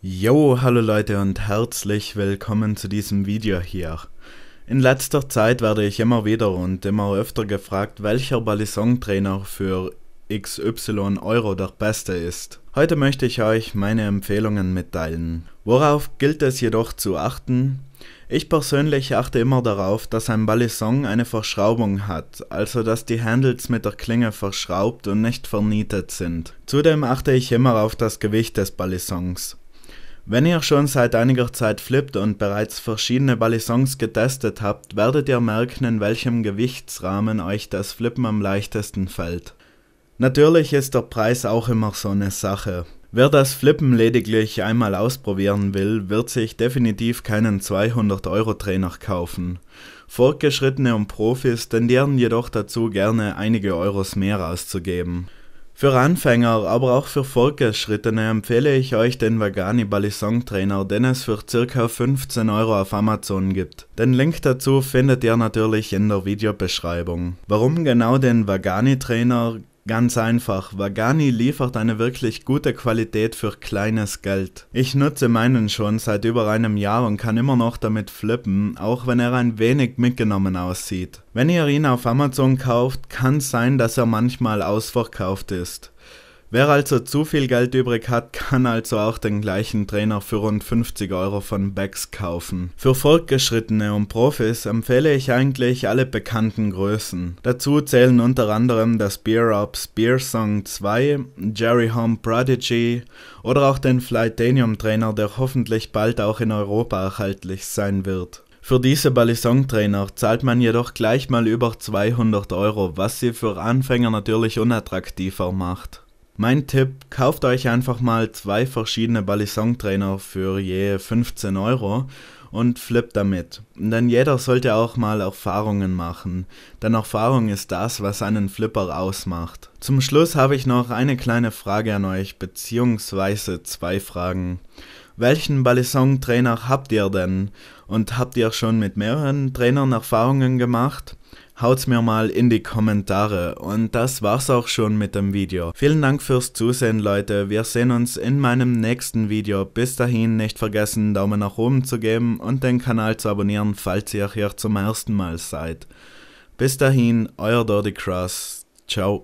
Yo, hallo Leute und herzlich willkommen zu diesem Video hier. In letzter Zeit werde ich immer wieder und immer öfter gefragt, welcher Balisong-Trainer für XY Euro der beste ist. Heute möchte ich euch meine Empfehlungen mitteilen. Worauf gilt es jedoch zu achten? Ich persönlich achte immer darauf, dass ein Balisong eine Verschraubung hat, also dass die Handles mit der Klinge verschraubt und nicht vernietet sind. Zudem achte ich immer auf das Gewicht des Balisongs. Wenn ihr schon seit einiger Zeit flippt und bereits verschiedene Balisons getestet habt, werdet ihr merken, in welchem Gewichtsrahmen euch das Flippen am leichtesten fällt. Natürlich ist der Preis auch immer so eine Sache. Wer das Flippen lediglich einmal ausprobieren will, wird sich definitiv keinen 200-Euro-Trainer kaufen. Fortgeschrittene und Profis tendieren jedoch dazu, gerne einige Euros mehr auszugeben. Für Anfänger, aber auch für Fortgeschrittene empfehle ich euch den Vagani Balisong Trainer, den es für ca. 15 Euro auf Amazon gibt. Den Link dazu findet ihr natürlich in der Videobeschreibung. Warum genau den Vagani Trainer? Ganz einfach, Vagani liefert eine wirklich gute Qualität für kleines Geld. Ich nutze meinen schon seit über einem Jahr und kann immer noch damit flippen, auch wenn er ein wenig mitgenommen aussieht. Wenn ihr ihn auf Amazon kauft, kann es sein, dass er manchmal ausverkauft ist. Wer also zu viel Geld übrig hat, kann also auch den gleichen Trainer für rund 50 Euro von Becks kaufen. Für Fortgeschrittene und Profis empfehle ich eigentlich alle bekannten Größen. Dazu zählen unter anderem das Beer Ops Beer Song 2, Jerry Home Prodigy oder auch den Flightanium Trainer, der hoffentlich bald auch in Europa erhaltlich sein wird. Für diese Balisong-Trainer zahlt man jedoch gleich mal über 200 Euro, was sie für Anfänger natürlich unattraktiver macht. Mein Tipp, kauft euch einfach mal zwei verschiedene Balisong-Trainer für je 15 Euro und flippt damit. Denn jeder sollte auch mal Erfahrungen machen, denn Erfahrung ist das, was einen Flipper ausmacht. Zum Schluss habe ich noch eine kleine Frage an euch, beziehungsweise zwei Fragen. Welchen Balisong-Trainer habt ihr denn? Und habt ihr schon mit mehreren Trainern Erfahrungen gemacht? haut's mir mal in die Kommentare. Und das war's auch schon mit dem Video. Vielen Dank fürs Zusehen, Leute. Wir sehen uns in meinem nächsten Video. Bis dahin nicht vergessen, Daumen nach oben zu geben und den Kanal zu abonnieren, falls ihr hier zum ersten Mal seid. Bis dahin, euer Dirty Cross. Ciao.